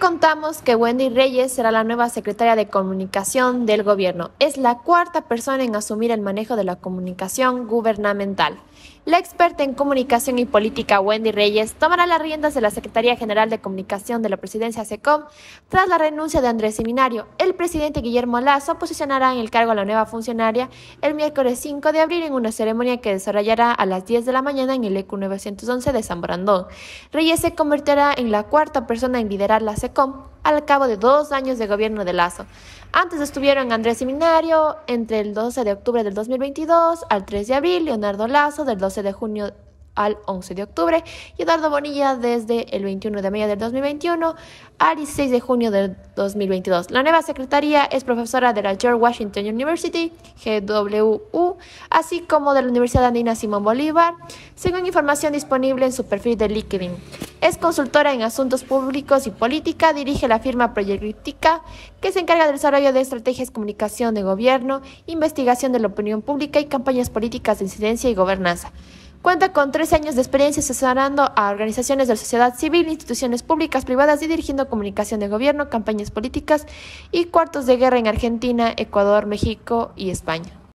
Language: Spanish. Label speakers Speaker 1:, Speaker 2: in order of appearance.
Speaker 1: contamos que Wendy Reyes será la nueva secretaria de comunicación del gobierno. Es la cuarta persona en asumir el manejo de la comunicación gubernamental. La experta en comunicación y política Wendy Reyes tomará las riendas de la Secretaría General de Comunicación de la Presidencia SECOM tras la renuncia de Andrés Seminario. El presidente Guillermo Lazo posicionará en el cargo a la nueva funcionaria el miércoles 5 de abril en una ceremonia que desarrollará a las 10 de la mañana en el ECU 911 de San Brandón. Reyes se convertirá en la cuarta persona en liderar la al cabo de dos años de gobierno de Lazo. Antes estuvieron Andrés Seminario entre el 12 de octubre del 2022 al 3 de abril, Leonardo Lazo del 12 de junio al 11 de octubre y Eduardo Bonilla desde el 21 de mayo del 2021 al 16 de junio del 2022. La nueva secretaria es profesora de la George Washington University, GWU, así como de la Universidad Andina Simón Bolívar, según información disponible en su perfil de LinkedIn. Es consultora en asuntos públicos y política, dirige la firma Proyectica, que se encarga del desarrollo de estrategias de comunicación de gobierno, investigación de la opinión pública y campañas políticas de incidencia y gobernanza. Cuenta con 13 años de experiencia asesorando a organizaciones de la sociedad civil, instituciones públicas, privadas y dirigiendo comunicación de gobierno, campañas políticas y cuartos de guerra en Argentina, Ecuador, México y España.